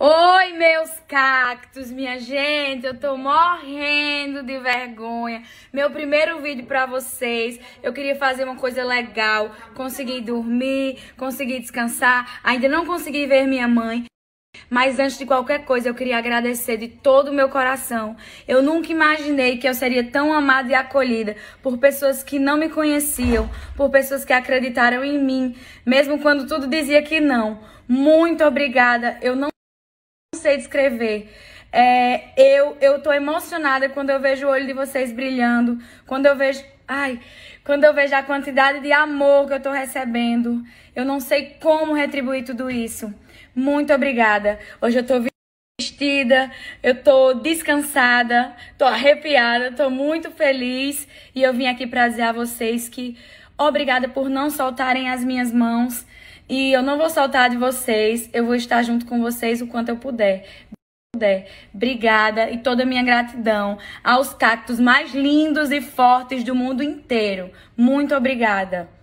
Oi, meus cactos, minha gente, eu tô morrendo de vergonha. Meu primeiro vídeo pra vocês. Eu queria fazer uma coisa legal, consegui dormir, consegui descansar, ainda não consegui ver minha mãe. Mas antes de qualquer coisa, eu queria agradecer de todo o meu coração. Eu nunca imaginei que eu seria tão amada e acolhida por pessoas que não me conheciam, por pessoas que acreditaram em mim, mesmo quando tudo dizia que não. Muito obrigada. Eu não sei descrever. É, eu, eu tô emocionada quando eu vejo o olho de vocês brilhando, quando eu vejo. Ai, quando eu vejo a quantidade de amor que eu tô recebendo. Eu não sei como retribuir tudo isso. Muito obrigada. Hoje eu tô vestida, eu tô descansada, tô arrepiada, tô muito feliz e eu vim aqui pra dizer a vocês que obrigada por não soltarem as minhas mãos. E eu não vou soltar de vocês, eu vou estar junto com vocês o quanto eu puder. puder. Obrigada e toda a minha gratidão aos cactos mais lindos e fortes do mundo inteiro. Muito obrigada.